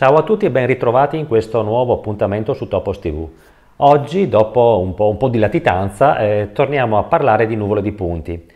Ciao a tutti e ben ritrovati in questo nuovo appuntamento su Topos TV. Oggi, dopo un po', un po di latitanza, eh, torniamo a parlare di nuvole di punti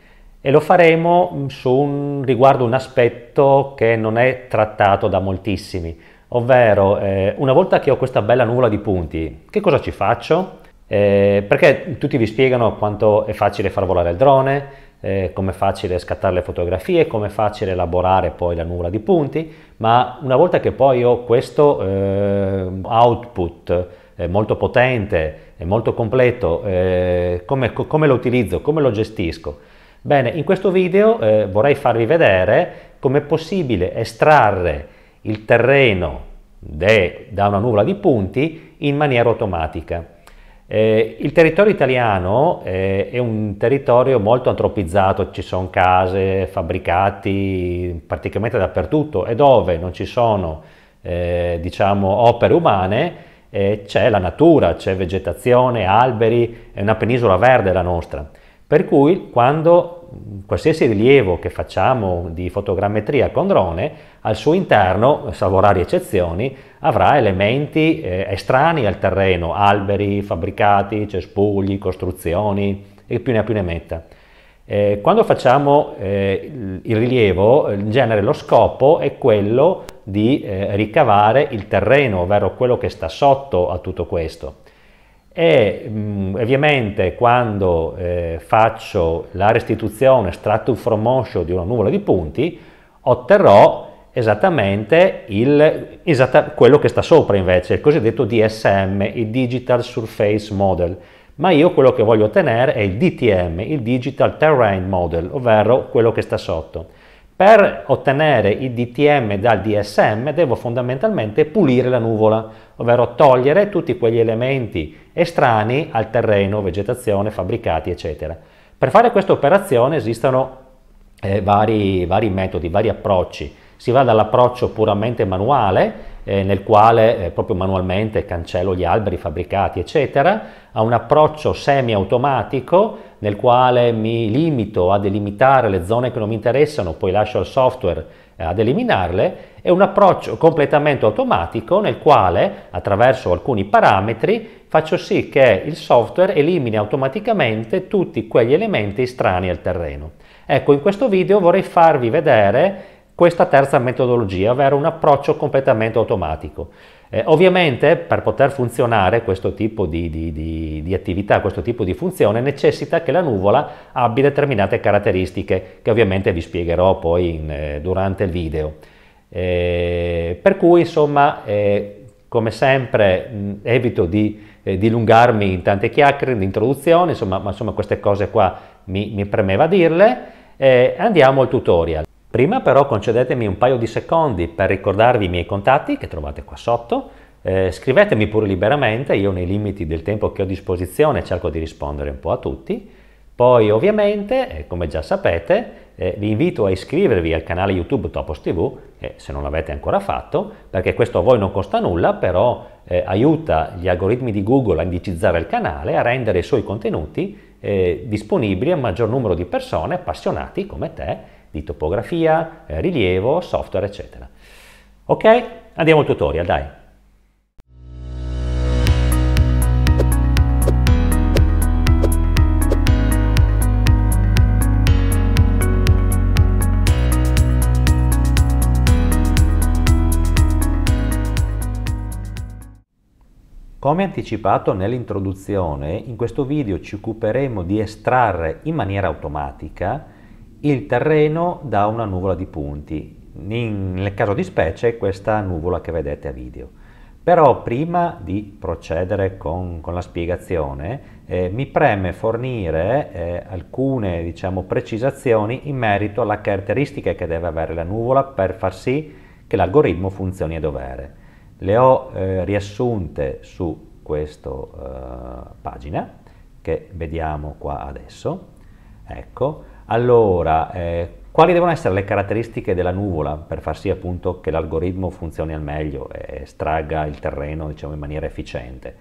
e lo faremo mm, un, riguardo un aspetto che non è trattato da moltissimi, ovvero eh, una volta che ho questa bella nuvola di punti, che cosa ci faccio? Eh, perché tutti vi spiegano quanto è facile far volare il drone, eh, com'è facile scattare le fotografie, com'è facile elaborare poi la nuvola di punti, ma una volta che poi ho questo eh, output eh, molto potente e molto completo, eh, come, come, lo utilizzo, come lo gestisco? Bene, in questo video eh, vorrei farvi vedere come è possibile estrarre il terreno de, da una nuvola di punti in maniera automatica. Eh, il territorio italiano eh, è un territorio molto antropizzato, ci sono case, fabbricati praticamente dappertutto e dove non ci sono eh, diciamo, opere umane eh, c'è la natura, c'è vegetazione, alberi, è una penisola verde la nostra. Per cui quando qualsiasi rilievo che facciamo di fotogrammetria con drone, al suo interno, salvo rare eccezioni, avrà elementi eh, estranei al terreno, alberi, fabbricati, cespugli, costruzioni e più ne ha più ne metta. Eh, quando facciamo eh, il rilievo, in genere lo scopo è quello di eh, ricavare il terreno, ovvero quello che sta sotto a tutto questo e mh, mm, ovviamente quando eh, faccio la restituzione stratum from motion di una nuvola di punti otterrò esattamente il, esatta, quello che sta sopra invece, il cosiddetto DSM, il Digital Surface Model, ma io quello che voglio ottenere è il DTM, il Digital Terrain Model, ovvero quello che sta sotto. Per ottenere il DTM dal DSM devo fondamentalmente pulire la nuvola, ovvero togliere tutti quegli elementi estranei al terreno, vegetazione, fabbricati, eccetera. Per fare questa operazione esistono eh, vari, vari metodi, vari approcci. Si va dall'approccio puramente manuale, eh, nel quale eh, proprio manualmente cancello gli alberi fabbricati, eccetera, a un approccio semi-automatico nel quale mi limito a delimitare le zone che non mi interessano, poi lascio al software eh, ad eliminarle, e un approccio completamente automatico nel quale, attraverso alcuni parametri, faccio sì che il software elimini automaticamente tutti quegli elementi strani al terreno. Ecco, in questo video vorrei farvi vedere questa terza metodologia, ovvero un approccio completamente automatico. Eh, ovviamente per poter funzionare questo tipo di, di, di, di, attività, questo tipo di funzione, necessita che la nuvola abbia determinate caratteristiche che ovviamente vi spiegherò poi in, eh, durante il video. Eh, per cui insomma, eh, come sempre, mh, evito di eh, dilungarmi in tante chiacchiere, di introduzioni, insomma, ma insomma queste cose qua mi, mi premeva dirle. Eh, andiamo al tutorial. Prima però concedetemi un paio di secondi per ricordarvi i miei contatti che trovate qua sotto. Eh, scrivetemi pure liberamente, io nei limiti del tempo che ho a disposizione cerco di rispondere un po' a tutti. Poi ovviamente, eh, come già sapete, eh, vi invito a iscrivervi al canale YouTube Topos TV, eh, se non l'avete ancora fatto, perché questo a voi non costa nulla, però eh, aiuta gli algoritmi di Google a indicizzare il canale, a rendere i suoi contenuti eh, disponibili a un maggior numero di persone appassionati come te di topografia, eh, rilievo, software, eccetera. Ok? Andiamo al tutorial, dai. Come anticipato nell'introduzione, in questo video ci occuperemo di estrarre in maniera automatica il terreno da una nuvola di punti, in, nel caso di specie questa nuvola che vedete a video. Però prima di procedere con, con la spiegazione eh, mi preme fornire eh, alcune diciamo, precisazioni in merito alla caratteristica che deve avere la nuvola per far sì che l'algoritmo funzioni a dovere. Le ho eh, riassunte su questa eh, pagina che vediamo qua adesso Ecco, allora, eh, quali devono essere le caratteristiche della nuvola per far sì appunto che l'algoritmo funzioni al meglio e estragga il terreno diciamo, in maniera efficiente?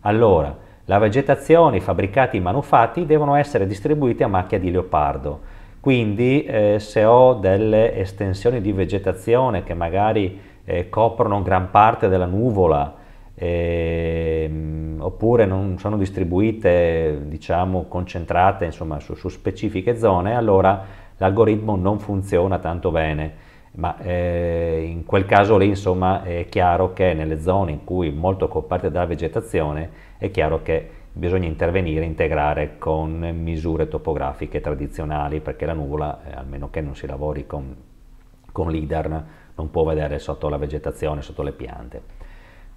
Allora, la vegetazione, i fabbricati, i manufatti devono essere distribuiti a macchia di leopardo, quindi eh, se ho delle estensioni di vegetazione che magari eh, coprono gran parte della nuvola, eh, oppure non sono distribuite, diciamo, concentrate insomma, su, su, specifiche zone, allora l'algoritmo non funziona tanto bene. Ma eh, in quel caso lì, insomma, è chiaro che nelle zone in cui molto coperte dalla vegetazione, è chiaro che bisogna intervenire integrare con misure topografiche tradizionali, perché la nuvola, eh, almeno che non si lavori con, con l'IDAR, non può vedere sotto la vegetazione, sotto le piante.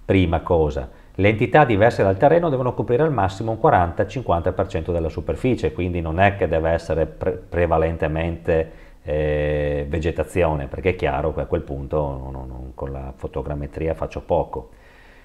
Prima cosa, le entità diverse dal terreno devono coprire al massimo un 40-50% della superficie, quindi non è che deve essere pre prevalentemente eh, vegetazione, perché è chiaro che a quel punto non, non, con la fotogrammetria faccio poco.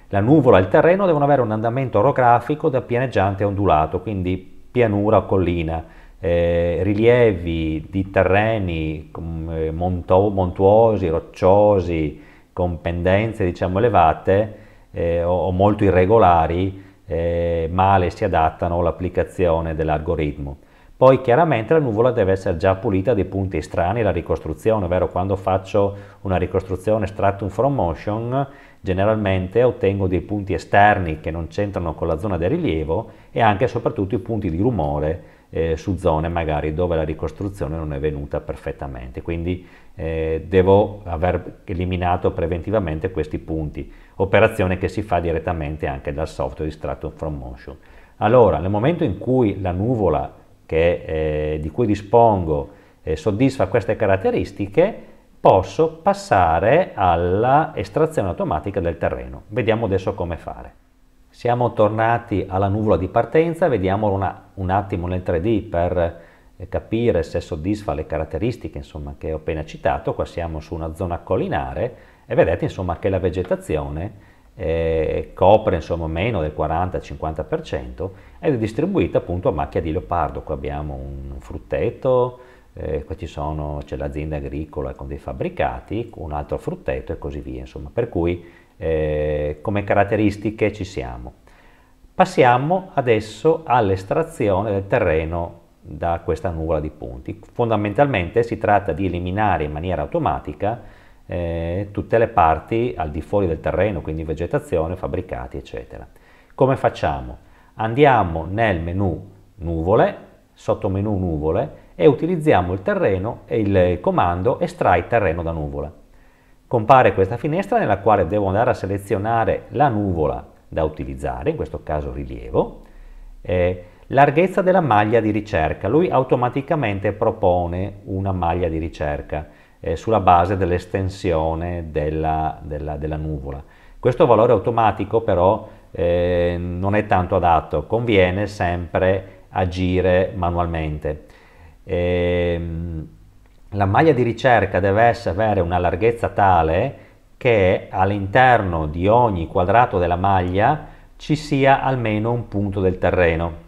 La nuvola e il terreno devono avere un andamento orografico da pianeggiante a ondulato, quindi pianura o collina. Eh, rilievi di terreni eh, montuosi, rocciosi, con pendenze diciamo elevate, eh, o, molto irregolari, eh, male si adattano all'applicazione dell'algoritmo. Poi chiaramente la nuvola deve essere già pulita dei punti strani alla ricostruzione, ovvero quando faccio una ricostruzione stratum from motion generalmente ottengo dei punti esterni che non c'entrano con la zona del rilievo e anche e soprattutto i punti di rumore eh, su zone magari dove la ricostruzione non è venuta perfettamente. Quindi eh, devo aver eliminato preventivamente questi punti, operazione che si fa direttamente anche dal software di Stratum from Motion. Allora, nel momento in cui la nuvola che, eh, di cui dispongo eh, soddisfa queste caratteristiche, posso passare all'estrazione automatica del terreno. Vediamo adesso come fare. Siamo tornati alla nuvola di partenza, vediamolo una, un attimo nel 3D per eh, capire se soddisfa le caratteristiche insomma, che ho appena citato. Qua siamo su una zona collinare e vedete insomma, che la vegetazione eh, copre insomma, meno del 40-50% ed è distribuita appunto a macchia di leopardo. Qua abbiamo un frutteto, eh, qua c'è l'azienda agricola con dei fabbricati, un altro frutteto e così via. Insomma. Per cui eh, come caratteristiche ci siamo. Passiamo adesso all'estrazione del terreno da questa nuvola di punti. Fondamentalmente si tratta di eliminare in maniera automatica eh, tutte le parti al di fuori del terreno, quindi vegetazione, fabbricati, eccetera. Come facciamo? Andiamo nel menu nuvole, sotto menu nuvole e utilizziamo il terreno e il comando estrai terreno da nuvola compare questa finestra nella quale devo andare a selezionare la nuvola da utilizzare, in questo caso rilievo, eh, larghezza della maglia di ricerca. Lui automaticamente propone una maglia di ricerca eh, sulla base dell'estensione della, della, della, nuvola. Questo valore automatico però eh, non è tanto adatto, conviene sempre agire manualmente. Ehm, la maglia di ricerca deve essere, avere una larghezza tale che all'interno di ogni quadrato della maglia ci sia almeno un punto del terreno.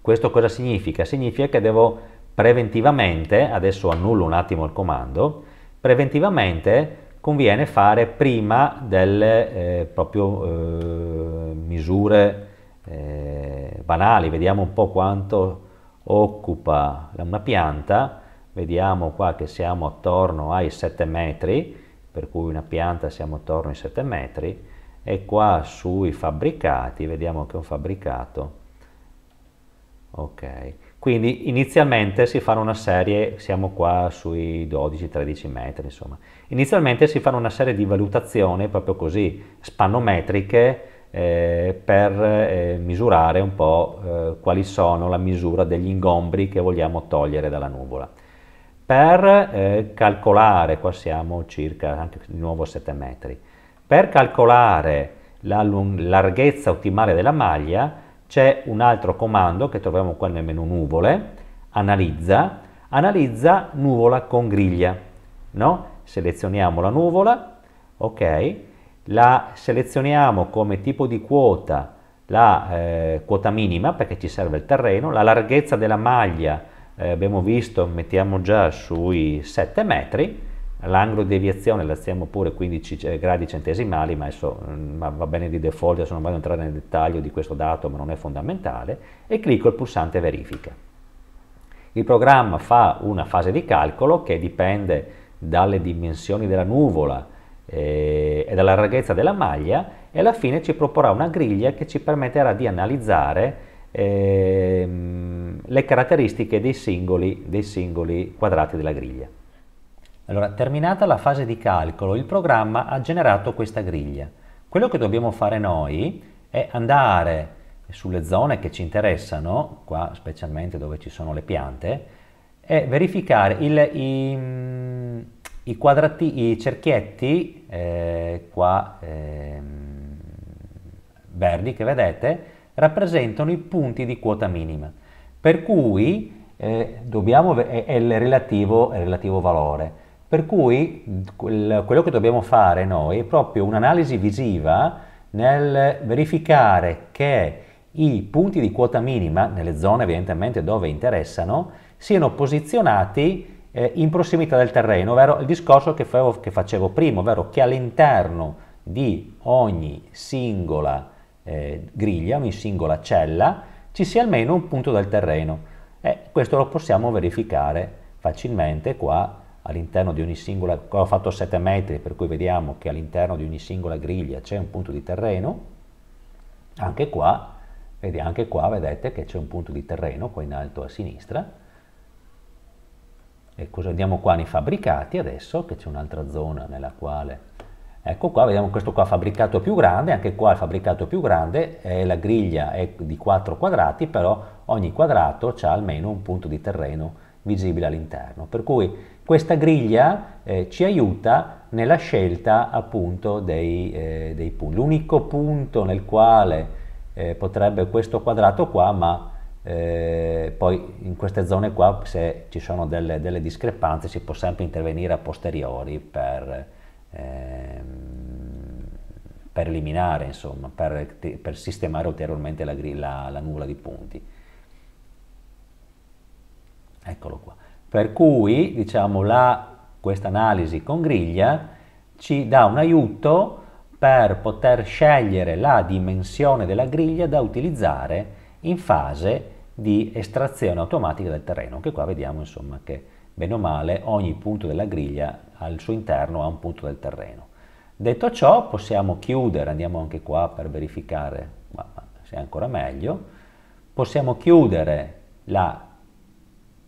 Questo cosa significa? Significa che devo preventivamente, adesso annullo un attimo il comando, preventivamente conviene fare prima delle eh, proprio, eh, misure eh, banali, vediamo un po' quanto occupa una pianta, vediamo qua che siamo attorno ai 7 metri, per cui una pianta siamo attorno ai 7 metri, e qua sui fabbricati vediamo che è un fabbricato. Ok, quindi inizialmente si fanno una serie, siamo qua sui 12-13 metri insomma, inizialmente si fanno una serie di valutazioni proprio così spannometriche eh, per eh, misurare un po' eh, quali sono la misura degli ingombri che vogliamo togliere dalla nuvola per eh, calcolare, qua siamo circa anche di nuovo 7 metri, per calcolare la larghezza ottimale della maglia c'è un altro comando che troviamo qua nel menu nuvole, analizza, analizza nuvola con griglia, no? selezioniamo la nuvola, ok, la selezioniamo come tipo di quota la eh, quota minima perché ci serve il terreno, la larghezza della maglia eh, abbiamo visto, mettiamo già sui 7 metri, l'angolo di deviazione la stiamo pure 15 gradi centesimali, ma, adesso, mm, ma va bene di default, adesso non vado a entrare nel dettaglio di questo dato, ma non è fondamentale, e clicco il pulsante verifica. Il programma fa una fase di calcolo che dipende dalle dimensioni della nuvola eh, e dalla larghezza della maglia e alla fine ci proporrà una griglia che ci permetterà di analizzare ehm, le caratteristiche dei singoli, dei singoli quadrati della griglia. Allora, terminata la fase di calcolo, il programma ha generato questa griglia. Quello che dobbiamo fare noi è andare sulle zone che ci interessano, qua specialmente dove ci sono le piante, e verificare il, i, i, quadrati, i cerchietti eh, qua eh, verdi che vedete rappresentano i punti di quota minima, per cui eh, dobbiamo, è, è, il relativo, è, il relativo, valore. Per cui quel, quello che dobbiamo fare noi è proprio un'analisi visiva nel verificare che i punti di quota minima, nelle zone evidentemente dove interessano, siano posizionati eh, in prossimità del terreno, ovvero il discorso che, facevo, che facevo prima, ovvero che all'interno di ogni singola eh, griglia, ogni singola cella, ci sia almeno un punto del terreno. E questo lo possiamo verificare facilmente qua all'interno di ogni singola, qua ho fatto 7 metri per cui vediamo che all'interno di ogni singola griglia c'è un punto di terreno, anche qua, anche qua vedete che c'è un punto di terreno qua in alto a sinistra, e cosa andiamo qua nei fabbricati adesso, che c'è un'altra zona nella quale Ecco qua, vediamo questo qua fabbricato più grande, anche qua il fabbricato più grande, eh, la griglia è di 4 quadrati, però ogni quadrato ha almeno un punto di terreno visibile all'interno. Per cui questa griglia eh, ci aiuta nella scelta appunto dei, eh, dei punti. L'unico punto nel quale eh, potrebbe questo quadrato qua, ma eh, poi in queste zone qua se ci sono delle, delle, discrepanze si può sempre intervenire a posteriori per Ehm, per eliminare, insomma, per, per sistemare ulteriormente la, la, la, nuvola di punti. Eccolo qua. Per cui, diciamo, questa analisi con griglia ci dà un aiuto per poter scegliere la dimensione della griglia da utilizzare in fase di estrazione automatica del terreno, che qua vediamo insomma che bene o male ogni punto della griglia al suo interno a un punto del terreno. Detto ciò possiamo chiudere, andiamo anche qua per verificare se è ancora meglio, possiamo chiudere la,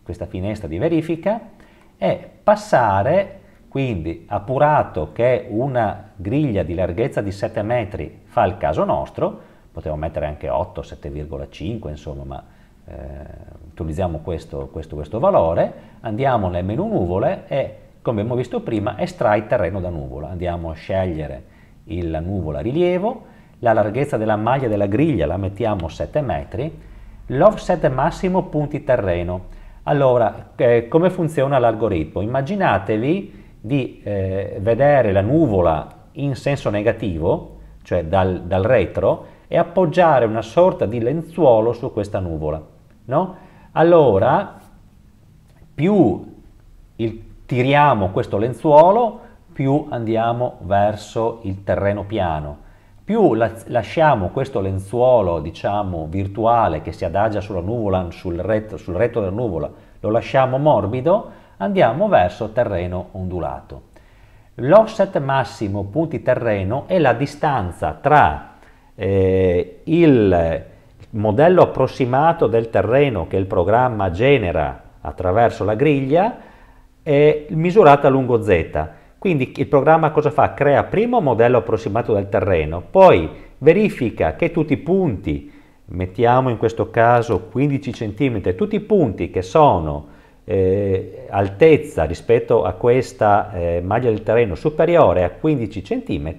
questa finestra di verifica e passare quindi appurato che una griglia di larghezza di 7 metri fa il caso nostro, potevamo mettere anche 8, 7,5 insomma, ma eh, utilizziamo questo, questo, questo valore, andiamo nel menu nuvole e come abbiamo visto prima, estrae terreno da nuvola. Andiamo a scegliere la nuvola rilievo, la larghezza della maglia della griglia la mettiamo 7 metri, l'offset massimo punti terreno. Allora, eh, come funziona l'algoritmo? Immaginatevi di eh, vedere la nuvola in senso negativo, cioè dal, dal, retro, e appoggiare una sorta di lenzuolo su questa nuvola. No? Allora, più il tiriamo questo lenzuolo, più andiamo verso il terreno piano. Più la lasciamo questo lenzuolo, diciamo, virtuale che si adagia sulla nuvola, sul retto, sul retto della nuvola, lo lasciamo morbido, andiamo verso terreno ondulato. L'offset massimo punti terreno è la distanza tra eh, il modello approssimato del terreno che il programma genera attraverso la griglia è misurata lungo z. Quindi il programma cosa fa? Crea prima un modello approssimato del terreno, poi verifica che tutti i punti, mettiamo in questo caso 15 cm, tutti i punti che sono eh, altezza rispetto a questa eh, maglia del terreno superiore a 15 cm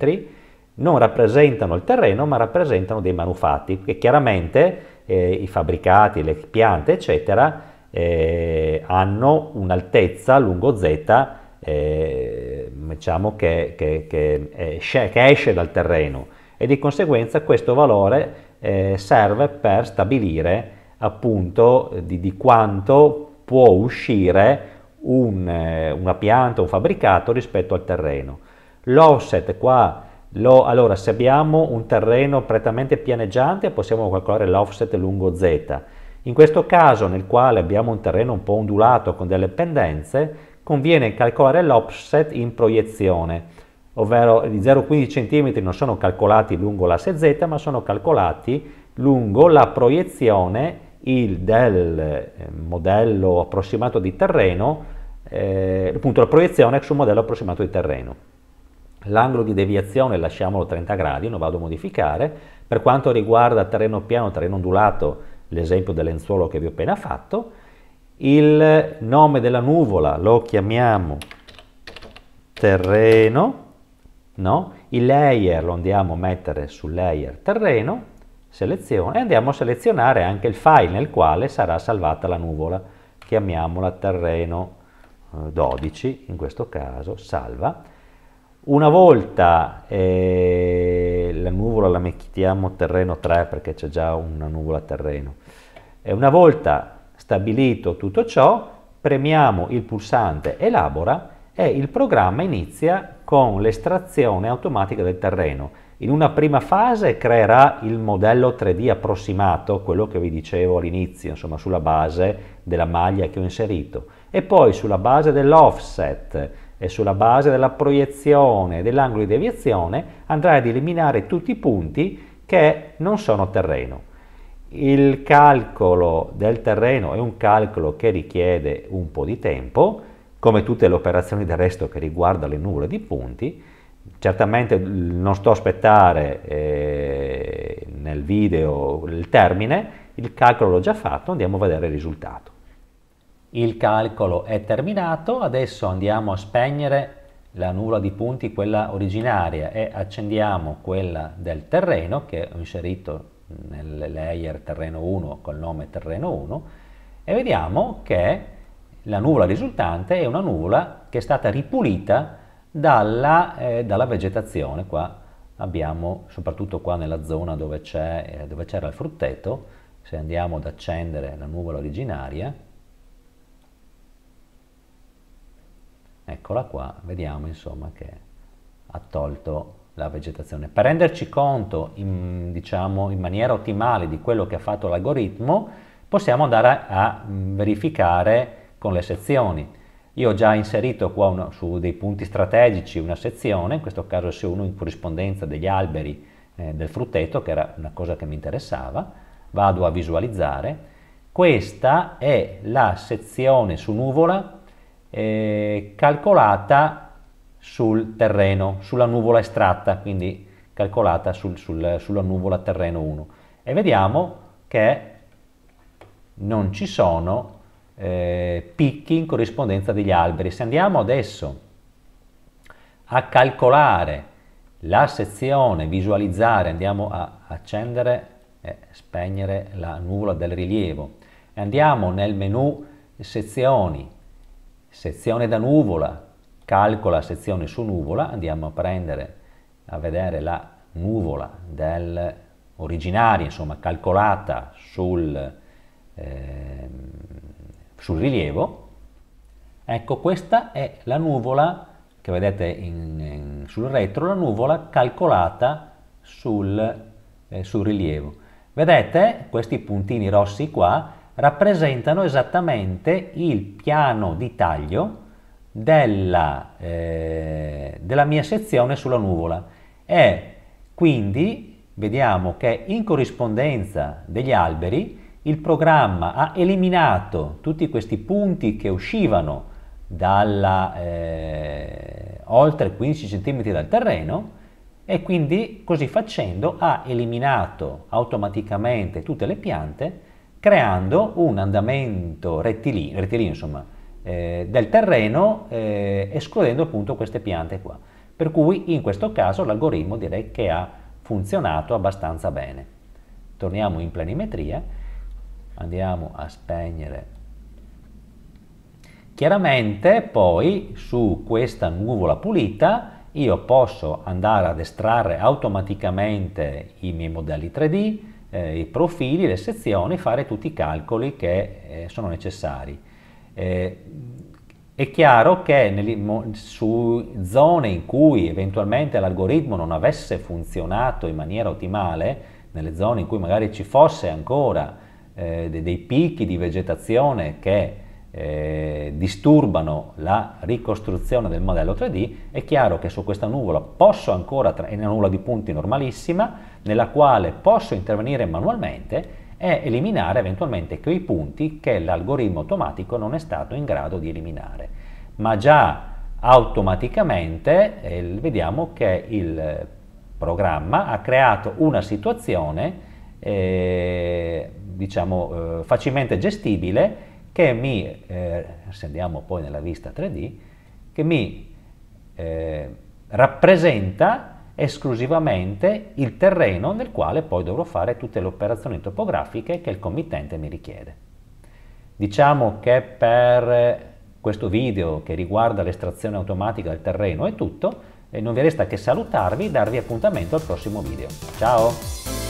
non rappresentano il terreno ma rappresentano dei manufatti che chiaramente eh, i fabbricati, le piante eccetera eh, hanno un'altezza lungo z eh, diciamo che, che, che, esce, che, esce, dal terreno e di conseguenza questo valore eh, serve per stabilire appunto di, di quanto può uscire un, eh, una pianta, un fabbricato rispetto al terreno. L'offset qua, lo, allora se abbiamo un terreno prettamente pianeggiante possiamo calcolare l'offset lungo z, in questo caso, nel quale abbiamo un terreno un po' ondulato con delle pendenze, conviene calcolare l'offset in proiezione, ovvero i 0,15 cm non sono calcolati lungo l'asse Z, ma sono calcolati lungo la proiezione il, del eh, modello approssimato di terreno, eh, appunto la proiezione sul modello approssimato di terreno. L'angolo di deviazione lasciamolo 30 gradi, non vado a modificare. Per quanto riguarda terreno piano, terreno ondulato, l'esempio del lenzuolo che vi ho appena fatto, il nome della nuvola lo chiamiamo terreno, no? il layer lo andiamo a mettere sul layer terreno, selezione, e andiamo a selezionare anche il file nel quale sarà salvata la nuvola, chiamiamola terreno 12, eh, in questo caso salva. Una volta eh, la nuvola la mettiamo terreno 3 perché c'è già una nuvola terreno. E una volta stabilito tutto ciò, premiamo il pulsante elabora e il programma inizia con l'estrazione automatica del terreno. In una prima fase creerà il modello 3D approssimato, quello che vi dicevo all'inizio, insomma sulla base della maglia che ho inserito, e poi sulla base dell'offset e sulla base della proiezione dell'angolo di deviazione andrai ad eliminare tutti i punti che non sono terreno. Il calcolo del terreno è un calcolo che richiede un po' di tempo, come tutte le operazioni del resto che riguardano le nuvole di punti. Certamente non sto a aspettare eh, nel video il termine, il calcolo l'ho già fatto, andiamo a vedere il risultato. Il calcolo è terminato, adesso andiamo a spegnere la nuvola di punti, quella originaria, e accendiamo quella del terreno che ho inserito nel layer terreno 1 col nome terreno 1 e vediamo che la nuvola risultante è una nuvola che è stata ripulita dalla, eh, dalla vegetazione. Qua abbiamo, soprattutto qua nella zona dove, eh, c'era eh, il frutteto, se andiamo ad accendere la nuvola originaria, Eccola qua, vediamo insomma che ha tolto la vegetazione. Per renderci conto in, diciamo, in maniera ottimale di quello che ha fatto l'algoritmo, possiamo andare a, a mm, verificare con le sezioni. Io ho già inserito qua uno, su dei punti strategici una sezione, in questo caso se uno in corrispondenza degli alberi eh, del frutteto, che era una cosa che mi interessava, vado a visualizzare. Questa è la sezione su nuvola eh, calcolata sul terreno, sulla nuvola estratta, quindi calcolata sul, sul, sulla nuvola terreno 1. E vediamo che non ci sono eh, picchi in corrispondenza degli alberi. Se andiamo adesso a calcolare la sezione, visualizzare, andiamo a accendere e spegnere la nuvola del rilievo, andiamo nel menu sezioni, sezione da nuvola, calcola sezione su nuvola, andiamo a prendere, a vedere la nuvola del originaria, insomma calcolata sul, eh, sul rilievo, ecco questa è la nuvola che vedete in, in, sul retro, la nuvola calcolata sul, eh, sul rilievo. Vedete questi puntini rossi qua rappresentano esattamente il piano di taglio della, eh, della mia sezione sulla nuvola e quindi vediamo che in corrispondenza degli alberi il programma ha eliminato tutti questi punti che uscivano dalla, eh, oltre 15 cm dal terreno e quindi così facendo ha eliminato automaticamente tutte le piante creando un andamento rettilineo, rettilineo insomma, eh, del terreno, eh, escludendo appunto queste piante qua. Per cui in questo caso l'algoritmo direi che ha funzionato abbastanza bene. Torniamo in planimetria, andiamo a spegnere. Chiaramente poi su questa nuvola pulita io posso andare ad estrarre automaticamente i miei modelli 3D, eh, i profili, le sezioni, fare tutti i calcoli che eh, sono necessari. Eh, è chiaro che nel, su zone in cui eventualmente l'algoritmo non avesse funzionato in maniera ottimale, nelle zone in cui magari ci fosse ancora eh, dei, dei picchi di vegetazione che eh, disturbano la ricostruzione del modello 3D, è chiaro che su questa nuvola posso ancora, è una nuvola di punti normalissima, nella quale posso intervenire manualmente e eliminare eventualmente quei punti che l'algoritmo automatico non è stato in grado di eliminare. Ma già automaticamente eh, vediamo che il programma ha creato una situazione eh, diciamo eh, facilmente gestibile che mi, eh, se andiamo poi nella vista 3D, che mi eh, rappresenta esclusivamente il terreno nel quale poi dovrò fare tutte le operazioni topografiche che il committente mi richiede. Diciamo che per eh, questo video che riguarda l'estrazione automatica del terreno è tutto e eh, non vi resta che salutarvi e darvi appuntamento al prossimo video. Ciao!